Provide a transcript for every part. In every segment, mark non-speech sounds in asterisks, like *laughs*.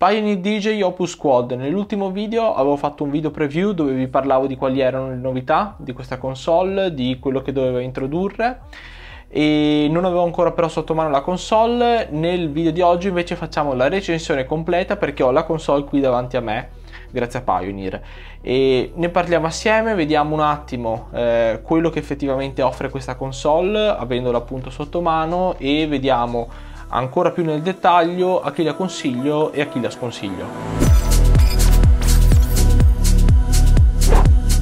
Pioneer DJ Opus Quad, nell'ultimo video avevo fatto un video preview dove vi parlavo di quali erano le novità di questa console, di quello che doveva introdurre e non avevo ancora però sotto mano la console, nel video di oggi invece facciamo la recensione completa perché ho la console qui davanti a me grazie a Pioneer e ne parliamo assieme, vediamo un attimo eh, quello che effettivamente offre questa console avendola appunto sotto mano e vediamo ancora più nel dettaglio a chi la consiglio e a chi la sconsiglio.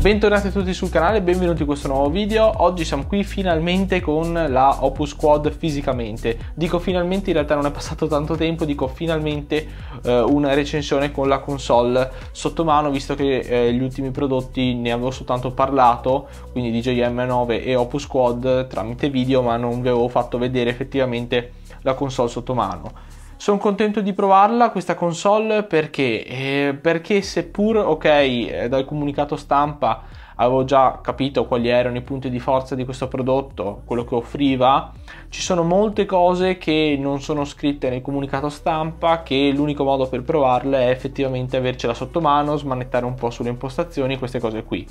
Bentornati a tutti sul canale, benvenuti in questo nuovo video. Oggi siamo qui finalmente con la Opus Quad fisicamente. Dico finalmente, in realtà non è passato tanto tempo, dico finalmente eh, una recensione con la console sotto mano, visto che eh, gli ultimi prodotti ne avevo soltanto parlato, quindi DJI m 9 e Opus Quad tramite video, ma non vi avevo fatto vedere effettivamente la console sotto mano. Sono contento di provarla questa console perché, eh, perché seppur ok eh, dal comunicato stampa avevo già capito quali erano i punti di forza di questo prodotto, quello che offriva. Ci sono molte cose che non sono scritte nel comunicato stampa, che l'unico modo per provarle è effettivamente avercela sotto mano, smanettare un po' sulle impostazioni, queste cose qui.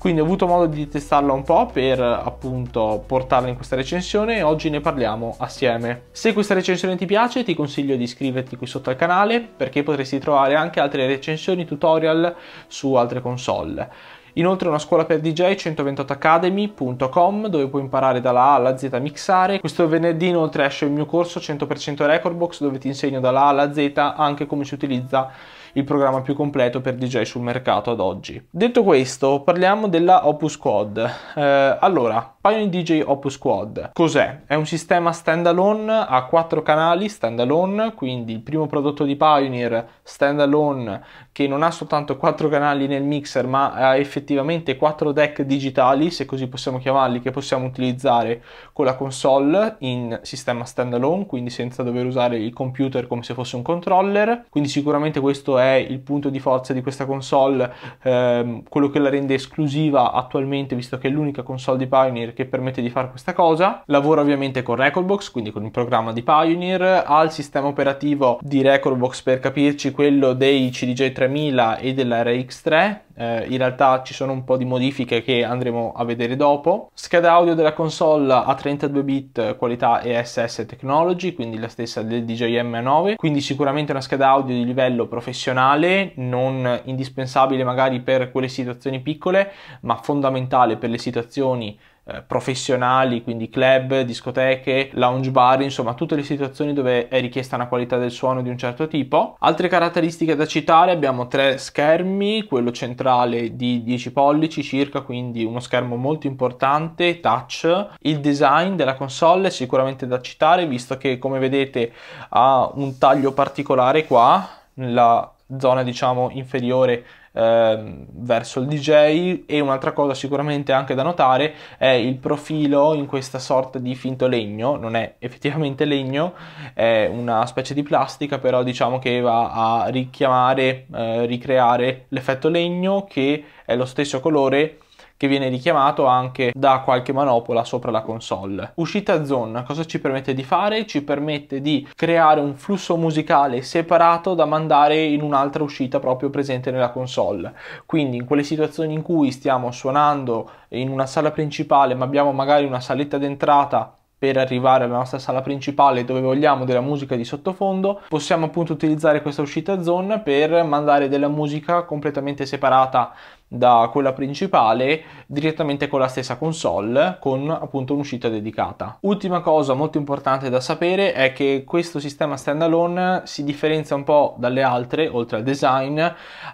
Quindi ho avuto modo di testarla un po' per appunto portarla in questa recensione e oggi ne parliamo assieme. Se questa recensione ti piace ti consiglio di iscriverti qui sotto al canale perché potresti trovare anche altre recensioni, tutorial su altre console. Inoltre una scuola per DJ 128academy.com dove puoi imparare dalla A alla Z a mixare. Questo venerdì inoltre esce il mio corso 100% Recordbox dove ti insegno dalla A alla Z anche come si utilizza il programma più completo per DJ sul mercato ad oggi. Detto questo, parliamo della Opus Quad. Eh, allora, Pioneer DJ Opus Quad cos'è? È un sistema standalone a quattro canali standalone, quindi il primo prodotto di Pioneer standalone che non ha soltanto quattro canali nel mixer, ma ha effettivamente quattro deck digitali, se così possiamo chiamarli, che possiamo utilizzare con la console in sistema standalone, quindi senza dover usare il computer come se fosse un controller. Quindi sicuramente questo è è il punto di forza di questa console, ehm, quello che la rende esclusiva attualmente, visto che è l'unica console di Pioneer che permette di fare questa cosa. Lavora ovviamente con Recordbox, quindi con il programma di Pioneer, ha il sistema operativo di Recordbox per capirci quello dei CDJ 3000 e della RX3, eh, in realtà ci sono un po' di modifiche che andremo a vedere dopo. Scheda audio della console a 32 bit qualità ESS Technology, quindi la stessa del DJM9, quindi sicuramente una scheda audio di livello professionale professionale, non indispensabile magari per quelle situazioni piccole, ma fondamentale per le situazioni eh, professionali, quindi club, discoteche, lounge bar, insomma tutte le situazioni dove è richiesta una qualità del suono di un certo tipo. Altre caratteristiche da citare abbiamo tre schermi, quello centrale di 10 pollici circa, quindi uno schermo molto importante, touch, il design della console è sicuramente da citare visto che come vedete ha un taglio particolare qua, la zona diciamo inferiore eh, verso il DJ e un'altra cosa sicuramente anche da notare è il profilo in questa sorta di finto legno non è effettivamente legno è una specie di plastica però diciamo che va a richiamare eh, ricreare l'effetto legno che è lo stesso colore che viene richiamato anche da qualche manopola sopra la console. Uscita zone cosa ci permette di fare? Ci permette di creare un flusso musicale separato da mandare in un'altra uscita proprio presente nella console. Quindi in quelle situazioni in cui stiamo suonando in una sala principale ma abbiamo magari una saletta d'entrata per arrivare alla nostra sala principale dove vogliamo della musica di sottofondo possiamo appunto utilizzare questa uscita zone per mandare della musica completamente separata da quella principale direttamente con la stessa console con appunto un'uscita dedicata. Ultima cosa molto importante da sapere è che questo sistema standalone si differenzia un po' dalle altre oltre al design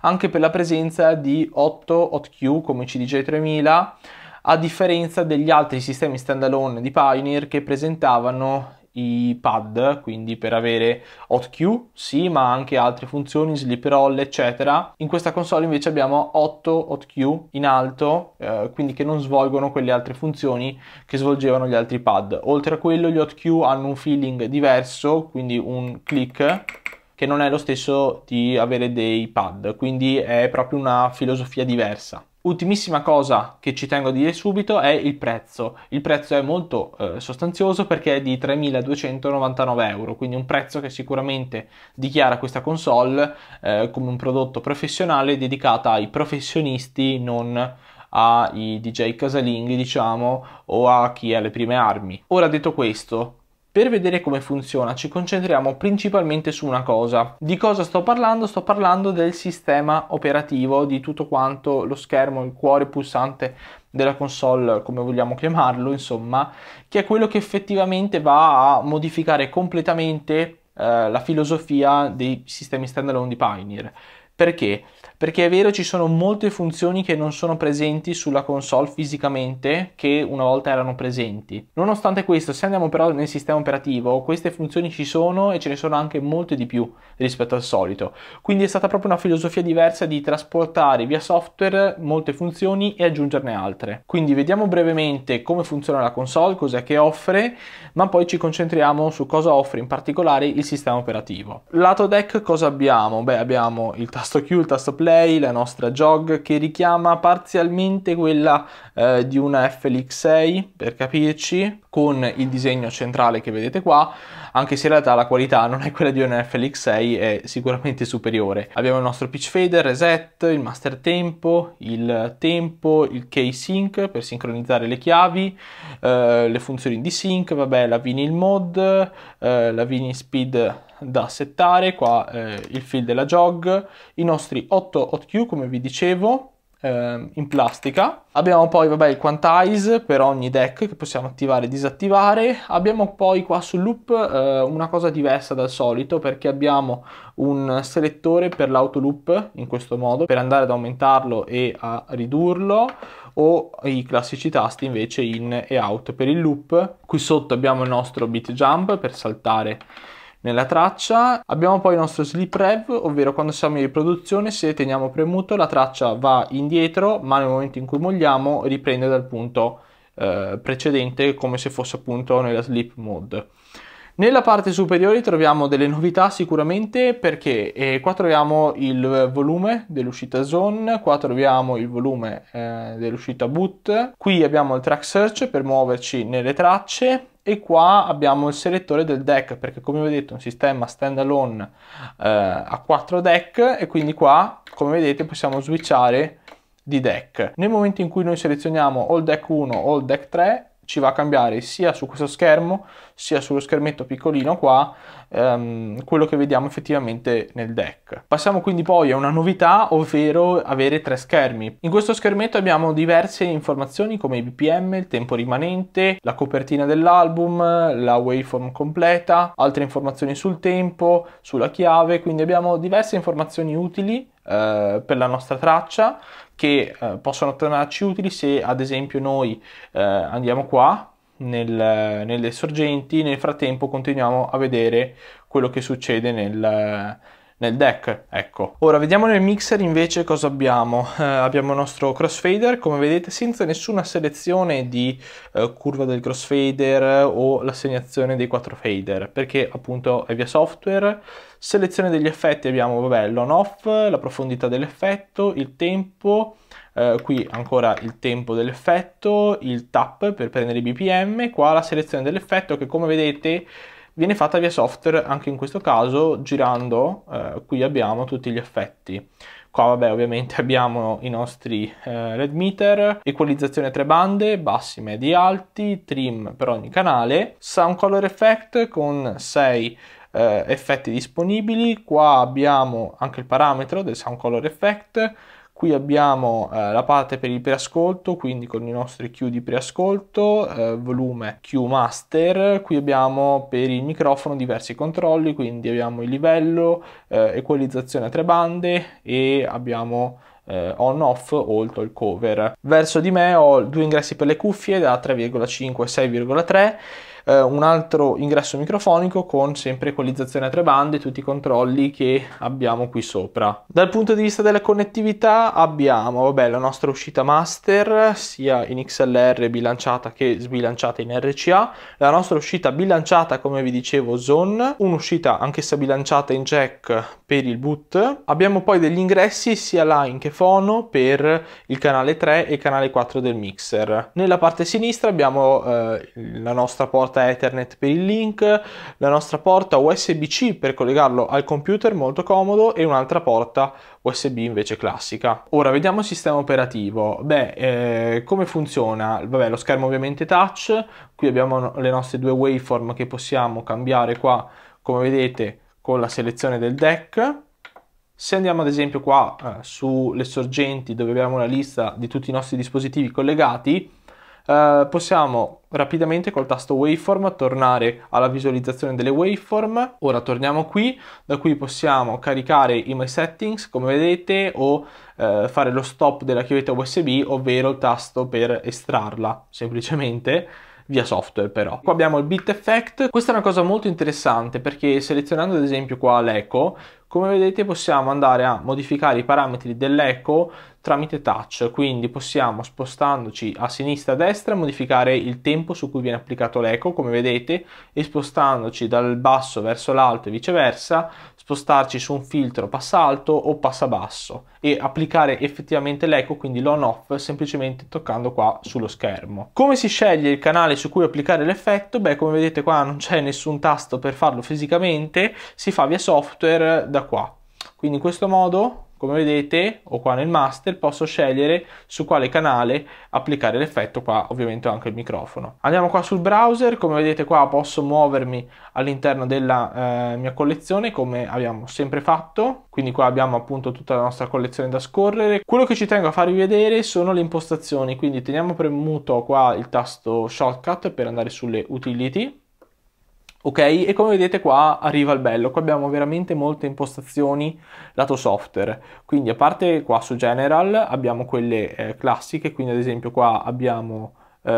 anche per la presenza di 8 8Q come CDJ 3000 a differenza degli altri sistemi standalone di Pioneer che presentavano i pad, quindi per avere HotQ, sì, ma anche altre funzioni, sleep roll, eccetera. In questa console invece abbiamo 8 HotQ in alto, eh, quindi che non svolgono quelle altre funzioni che svolgevano gli altri pad. Oltre a quello gli HotQ hanno un feeling diverso, quindi un click che non è lo stesso di avere dei pad, quindi è proprio una filosofia diversa. Ultimissima cosa che ci tengo a dire subito è il prezzo. Il prezzo è molto eh, sostanzioso perché è di 3.299 euro, quindi un prezzo che sicuramente dichiara questa console eh, come un prodotto professionale dedicata ai professionisti, non ai DJ casalinghi, diciamo, o a chi ha le prime armi. Ora detto questo, per vedere come funziona ci concentriamo principalmente su una cosa. Di cosa sto parlando? Sto parlando del sistema operativo, di tutto quanto lo schermo, il cuore pulsante della console, come vogliamo chiamarlo, insomma, che è quello che effettivamente va a modificare completamente eh, la filosofia dei sistemi standalone di Pioneer. Perché? perché è vero ci sono molte funzioni che non sono presenti sulla console fisicamente che una volta erano presenti. Nonostante questo, se andiamo però nel sistema operativo, queste funzioni ci sono e ce ne sono anche molte di più rispetto al solito. Quindi è stata proprio una filosofia diversa di trasportare via software molte funzioni e aggiungerne altre. Quindi vediamo brevemente come funziona la console, cos'è che offre, ma poi ci concentriamo su cosa offre in particolare il sistema operativo. Lato deck cosa abbiamo? Beh, abbiamo il tasto Q, il tasto play play, la nostra jog che richiama parzialmente quella eh, di una FLX6 per capirci con il disegno centrale che vedete qua anche se in realtà la qualità non è quella di una FLX6 è sicuramente superiore abbiamo il nostro pitch fader, reset, il master tempo, il tempo, il key sync per sincronizzare le chiavi eh, le funzioni di sync, vabbè la vinyl mod, eh, la vinyl speed da settare, qua eh, il fil della jog, i nostri 8 hot OTQ come vi dicevo eh, in plastica, abbiamo poi vabbè, il quantize per ogni deck che possiamo attivare e disattivare, abbiamo poi qua sul loop eh, una cosa diversa dal solito perché abbiamo un selettore per loop in questo modo per andare ad aumentarlo e a ridurlo o i classici tasti invece in e out per il loop, qui sotto abbiamo il nostro beat jump per saltare nella traccia. Abbiamo poi il nostro sleep rev, ovvero quando siamo in riproduzione se teniamo premuto la traccia va indietro, ma nel momento in cui mogliamo riprende dal punto eh, precedente come se fosse appunto nella sleep mode. Nella parte superiore troviamo delle novità sicuramente perché eh, qua troviamo il volume dell'uscita zone, qua troviamo il volume eh, dell'uscita boot, qui abbiamo il track search per muoverci nelle tracce e qua abbiamo il selettore del deck perché come vedete è un sistema stand alone eh, a 4 deck e quindi qua come vedete possiamo switchare di deck. Nel momento in cui noi selezioniamo o il deck 1 o il deck 3 ci va a cambiare sia su questo schermo sia sullo schermetto piccolino qua ehm, quello che vediamo effettivamente nel deck. Passiamo quindi poi a una novità, ovvero avere tre schermi. In questo schermetto abbiamo diverse informazioni come i BPM, il tempo rimanente, la copertina dell'album, la waveform completa, altre informazioni sul tempo, sulla chiave, quindi abbiamo diverse informazioni utili eh, per la nostra traccia che eh, possono tornarci utili se ad esempio noi eh, andiamo qua nel, nelle sorgenti, nel frattempo continuiamo a vedere quello che succede nel, nel deck. Ecco. Ora vediamo nel mixer invece cosa abbiamo. *laughs* Eh, abbiamo il nostro crossfader, come vedete senza nessuna selezione di eh, curva del crossfader o l'assegnazione dei quattro fader, perché appunto è via software. Selezione degli effetti abbiamo vabbè, l'on off, la profondità dell'effetto, il tempo, Uh, qui ancora il tempo dell'effetto, il tap per prendere i bpm, qua la selezione dell'effetto che come vedete viene fatta via software anche in questo caso girando eh, qui abbiamo tutti gli effetti qua vabbè ovviamente *laughs* abbiamo i nostri eh, red meter equalizzazione tre bande bassi medi alti trim per ogni canale sound color effect con 6 eh, effetti disponibili qua abbiamo anche il parametro del sound color effect Qui abbiamo eh, la parte per il preascolto, quindi con i nostri Q di preascolto, eh, volume Q master. Qui abbiamo per il microfono diversi controlli, quindi abbiamo il livello, eh, equalizzazione a tre bande e abbiamo eh, on off o il talk cover. Verso di me ho due ingressi per le cuffie da 3,5 e 6,3 eh, un altro ingresso microfonico con sempre equalizzazione a tre bande, e tutti i controlli che abbiamo qui sopra. Dal punto di vista della connettività abbiamo vabbè, la nostra uscita master sia in XLR bilanciata che sbilanciata in RCA, la nostra uscita bilanciata come vi dicevo Zone, un'uscita anch'essa bilanciata in jack per il boot, abbiamo poi degli ingressi sia line che fono per il canale 3 e il canale 4 del mixer. Nella parte sinistra abbiamo eh, la nostra porta porta Ethernet per il link, la nostra porta USB-C per collegarlo al computer, molto comodo, e un'altra porta USB invece classica. Ora vediamo il sistema operativo. Beh, eh, come funziona? Vabbè, lo schermo ovviamente touch, qui abbiamo le nostre due waveform che possiamo cambiare qua, come vedete, con la selezione del deck. Se andiamo ad esempio qua eh, sulle sorgenti dove abbiamo la lista di tutti i nostri dispositivi collegati, eh, possiamo rapidamente col tasto waveform tornare alla visualizzazione delle waveform. Ora torniamo qui, da qui possiamo caricare i My Settings come vedete o eh, fare lo stop della chiavetta USB, ovvero il tasto per estrarla semplicemente via software però. Qua abbiamo il bit effect, questa è una cosa molto interessante perché selezionando ad esempio qua l'eco, come vedete possiamo andare a modificare i parametri dell'eco tramite touch, quindi possiamo spostandoci a sinistra e a destra modificare il tempo su cui viene applicato l'eco, come vedete, e spostandoci dal basso verso l'alto e viceversa spostarci su un filtro passa alto o passa basso e applicare effettivamente l'eco, quindi l'on off, semplicemente toccando qua sullo schermo. Come si sceglie il canale su cui applicare l'effetto? Beh, come vedete qua non c'è nessun tasto per farlo fisicamente, si fa via software da qua. Quindi in questo modo come vedete, ho qua nel master, posso scegliere su quale canale applicare l'effetto, qua ovviamente ho anche il microfono. Andiamo qua sul browser, come vedete qua posso muovermi all'interno della eh, mia collezione come abbiamo sempre fatto, quindi qua abbiamo appunto tutta la nostra collezione da scorrere. Quello che ci tengo a farvi vedere sono le impostazioni, quindi teniamo premuto qua il tasto shortcut per andare sulle utility, ok? E come vedete qua arriva il bello, qua abbiamo veramente molte impostazioni lato software, quindi a parte qua su General abbiamo quelle eh, classiche, quindi ad esempio qua abbiamo eh,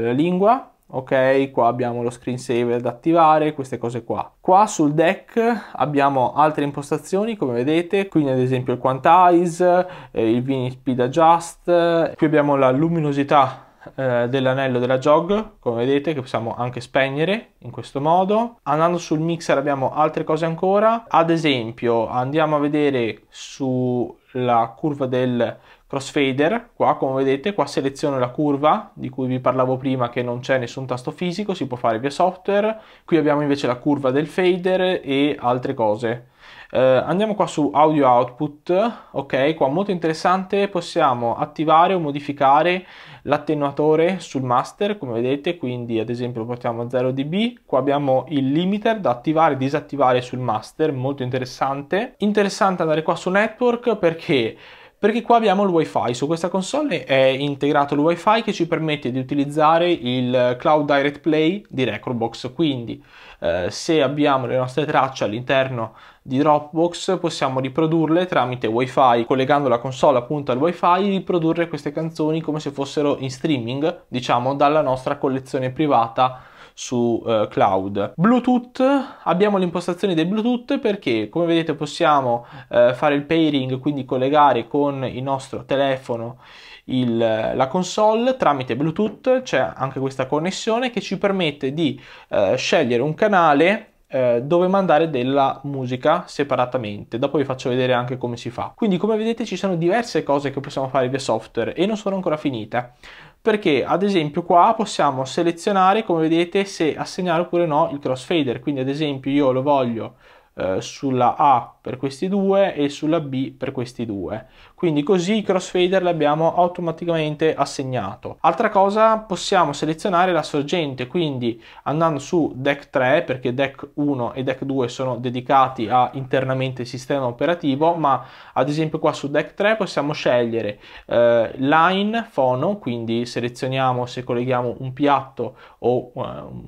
la lingua, ok? Qua abbiamo lo screensaver da attivare, queste cose qua. Qua sul deck abbiamo altre impostazioni come vedete, quindi ad esempio il quantize, eh, il vini speed adjust, qui abbiamo la luminosità eh, dell'anello della jog come vedete che possiamo anche spegnere in questo modo andando sul mixer abbiamo altre cose ancora ad esempio andiamo a vedere sulla curva del crossfader qua come vedete qua seleziono la curva di cui vi parlavo prima che non c'è nessun tasto fisico si può fare via software qui abbiamo invece la curva del fader e altre cose eh, andiamo qua su audio output, ok, qua molto interessante, possiamo attivare o modificare l'attenuatore sul master, come vedete, quindi ad esempio lo portiamo a 0 dB, qua abbiamo il limiter da attivare e disattivare sul master, molto interessante. Interessante andare qua su network perché perché qua abbiamo il wifi, su questa console è integrato il wifi che ci permette di utilizzare il Cloud Direct Play di Recordbox, quindi eh, se abbiamo le nostre tracce all'interno di Dropbox possiamo riprodurle tramite wifi, collegando la console appunto al wifi, riprodurre queste canzoni come se fossero in streaming, diciamo dalla nostra collezione privata su eh, cloud. Bluetooth, abbiamo le impostazioni del Bluetooth perché come vedete possiamo eh, fare il pairing, quindi collegare con il nostro telefono il, la console tramite Bluetooth, c'è anche questa connessione che ci permette di eh, scegliere un canale eh, dove mandare della musica separatamente. Dopo vi faccio vedere anche come si fa. Quindi, come vedete, ci sono diverse cose che possiamo fare via software e non sono ancora finite perché ad esempio qua possiamo selezionare come vedete se assegnare oppure no il crossfader quindi ad esempio io lo voglio eh, sulla A per questi due e sulla B per questi due. Quindi così i crossfader l'abbiamo automaticamente assegnato. Altra cosa, possiamo selezionare la sorgente, quindi andando su deck 3, perché deck 1 e deck 2 sono dedicati a internamente il sistema operativo, ma ad esempio qua su deck 3 possiamo scegliere eh, line fono, quindi selezioniamo se colleghiamo un piatto o eh,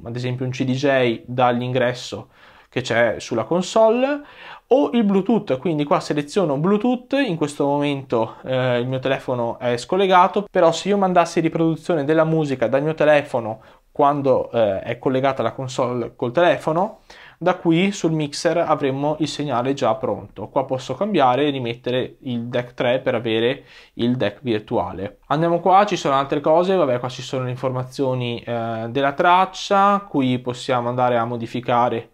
ad esempio un CDJ dall'ingresso che c'è sulla console o il Bluetooth, quindi qua seleziono Bluetooth, in questo momento eh, il mio telefono è scollegato, però se io mandassi riproduzione della musica dal mio telefono quando eh, è collegata la console col telefono, da qui sul mixer avremo il segnale già pronto. Qua posso cambiare e rimettere il deck 3 per avere il deck virtuale. Andiamo qua, ci sono altre cose, vabbè qua ci sono le informazioni eh, della traccia, qui possiamo andare a modificare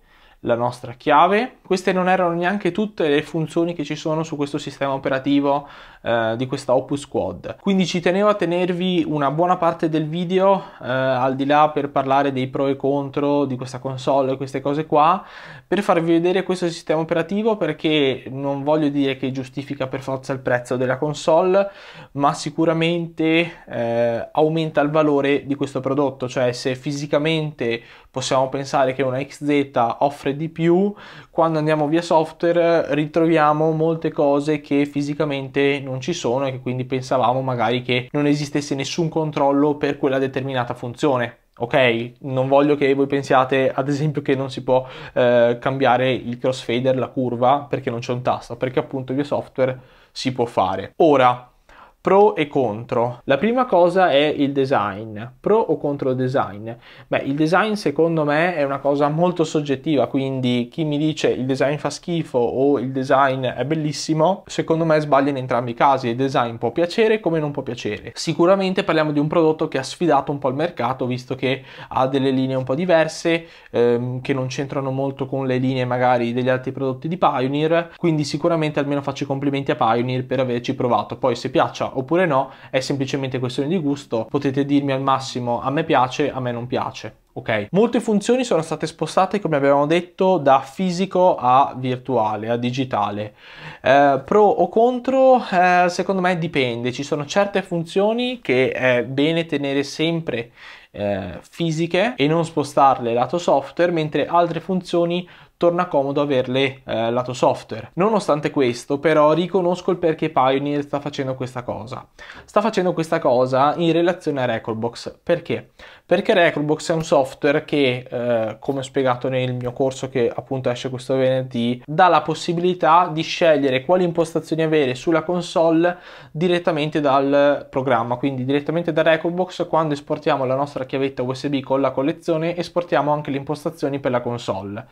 la nostra chiave queste non erano neanche tutte le funzioni che ci sono su questo sistema operativo eh, di questa Opus Quad. Quindi ci tenevo a tenervi una buona parte del video eh, al di là per parlare dei pro e contro di questa console queste cose qua, per farvi vedere questo sistema operativo perché non voglio dire che giustifica per forza il prezzo della console, ma sicuramente eh, aumenta il valore di questo prodotto, cioè se fisicamente possiamo pensare che una XZ offre di più, quando quando andiamo via software ritroviamo molte cose che fisicamente non ci sono e che quindi pensavamo magari che non esistesse nessun controllo per quella determinata funzione. Ok, non voglio che voi pensiate ad esempio che non si può eh, cambiare il crossfader, la curva, perché non c'è un tasto, perché appunto via software si può fare. Ora, pro e contro. La prima cosa è il design, pro o contro il design? Beh, il design secondo me è una cosa molto soggettiva, quindi chi mi dice il design fa schifo o il design è bellissimo, secondo me sbaglia in entrambi i casi, il design può piacere come non può piacere. Sicuramente parliamo di un prodotto che ha sfidato un po' il mercato, visto che ha delle linee un po' diverse, ehm, che non c'entrano molto con le linee magari degli altri prodotti di Pioneer, quindi sicuramente almeno faccio i complimenti a Pioneer per averci provato. Poi se piaccia piacerà oppure no, è semplicemente questione di gusto, potete dirmi al massimo a me piace, a me non piace. Ok, molte funzioni sono state spostate, come abbiamo detto, da fisico a virtuale, a digitale. Eh, pro o contro, eh, secondo me dipende. Ci sono certe funzioni che è bene tenere sempre eh, fisiche e non spostarle lato software, mentre altre funzioni torna comodo averle eh, lato software. Nonostante questo, però, riconosco il perché Pioneer sta facendo questa cosa. Sta facendo questa cosa in relazione a Recordbox. Perché? Perché Recordbox è un software che, eh, come ho spiegato nel mio corso che appunto esce questo venerdì, dà la possibilità di scegliere quali impostazioni avere sulla console direttamente dal programma, quindi direttamente da Recordbox quando esportiamo la nostra chiavetta USB con la collezione esportiamo anche le impostazioni per la console.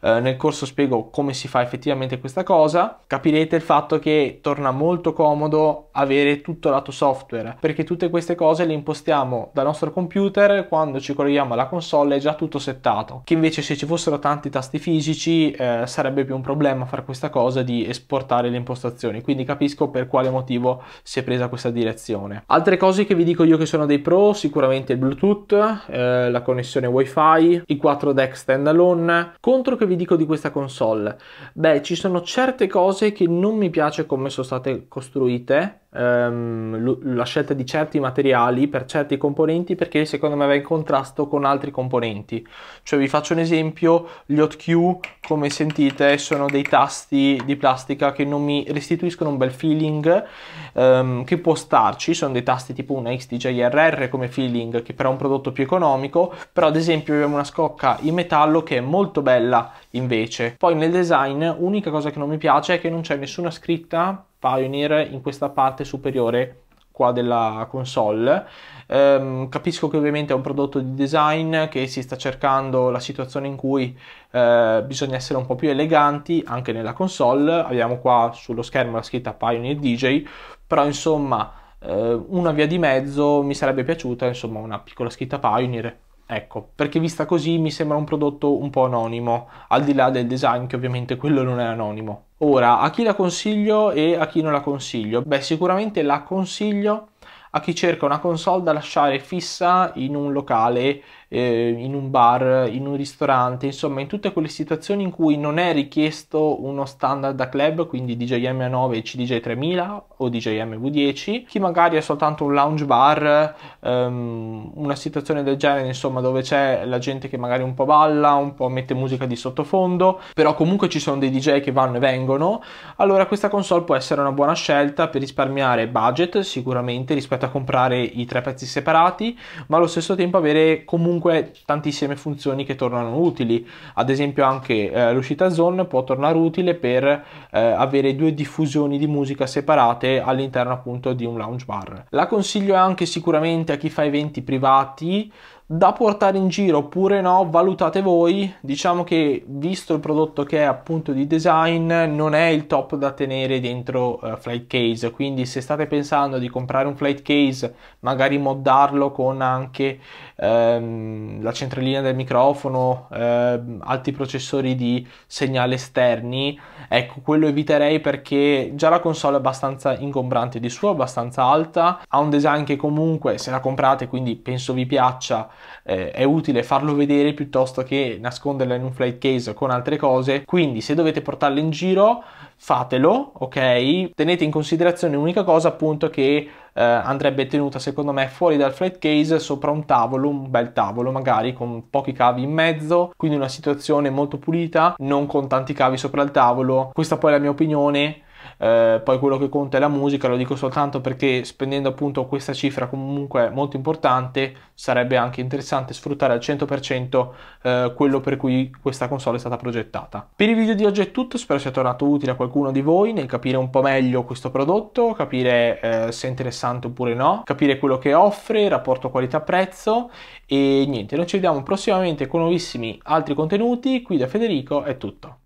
Eh, nel corso spiego come si fa effettivamente questa cosa, capirete il fatto che torna molto comodo avere tutto lato software, perché tutte queste cose le impostiamo dal nostro computer quando ci colleghiamo alla console è già tutto settato, che invece se ci fossero tanti tasti fisici eh, sarebbe più un problema fare questa cosa di esportare le impostazioni, quindi capisco per quale motivo si è presa questa direzione. Altre cose che vi dico io che sono dei pro, sicuramente il Bluetooth, eh, la connessione WiFi, i 4 deck standalone. Contro che vi dico di questa console? Beh, ci sono certe cose che non mi piace come sono state costruite Ehm, la scelta di certi materiali per certi componenti perché secondo me va in contrasto con altri componenti. Cioè vi faccio un esempio, gli hot HotQ come sentite sono dei tasti di plastica che non mi restituiscono un bel feeling ehm, che può starci, sono dei tasti tipo una XDJRR come feeling che però è un prodotto più economico, però ad esempio abbiamo una scocca in metallo che è molto bella invece. Poi nel design unica cosa che non mi piace è che non c'è nessuna scritta Pioneer in questa parte superiore qua della console. Um, capisco che ovviamente è un prodotto di design che si sta cercando la situazione in cui uh, bisogna essere un po' più eleganti anche nella console. Abbiamo qua sullo schermo la scritta Pioneer DJ, però insomma eh, una via di mezzo mi sarebbe piaciuta, insomma una piccola scritta Pioneer Ecco, perché vista così mi sembra un prodotto un po' anonimo, al di là del design che ovviamente quello non è anonimo. Ora, a chi la consiglio e a chi non la consiglio? Beh, sicuramente la consiglio a chi cerca una console da lasciare fissa in un locale eh, in un bar, in un ristorante, insomma in tutte quelle situazioni in cui non è richiesto uno standard da club, quindi DJM A9 e CDJ 3000 o DJM V10, chi magari è soltanto un lounge bar, ehm, una situazione del genere, insomma dove c'è la gente che magari un po' balla, un po' mette musica di sottofondo, però comunque ci sono dei DJ che vanno e vengono, allora questa console può essere una buona scelta per risparmiare budget sicuramente rispetto a comprare i tre pezzi separati, ma allo stesso tempo avere comunque comunque tantissime funzioni che tornano utili. Ad esempio anche eh, l'uscita zone può tornare utile per eh, avere due diffusioni di musica separate all'interno appunto di un lounge bar. La consiglio anche sicuramente a chi fa eventi privati da portare in giro oppure no, valutate voi. Diciamo che visto il prodotto che è appunto di design, non è il top da tenere dentro uh, flight case. Quindi, se state pensando di comprare un flight case, magari moddarlo con anche ehm, la centralina del microfono, ehm, altri processori di segnale esterni, ecco quello eviterei perché già la console è abbastanza ingombrante di suo, abbastanza alta. Ha un design che comunque, se la comprate, quindi penso vi piaccia eh, è utile farlo vedere piuttosto che nasconderla in un flight case con altre cose. Quindi se dovete portarla in giro, fatelo, ok? Tenete in considerazione l'unica cosa appunto che eh, andrebbe tenuta secondo me fuori dal flight case sopra un tavolo, un bel tavolo magari con pochi cavi in mezzo, quindi una situazione molto pulita, non con tanti cavi sopra il tavolo. Questa poi è la mia opinione eh, poi quello che conta è la musica, lo dico soltanto perché spendendo appunto questa cifra comunque molto importante sarebbe anche interessante sfruttare al 100% eh, quello per cui questa console è stata progettata. Per il video di oggi è tutto, spero sia tornato utile a qualcuno di voi nel capire un po' meglio questo prodotto, capire eh, se è interessante oppure no, capire quello che offre, rapporto qualità-prezzo e niente, noi ci vediamo prossimamente con nuovissimi altri contenuti, qui da Federico è tutto.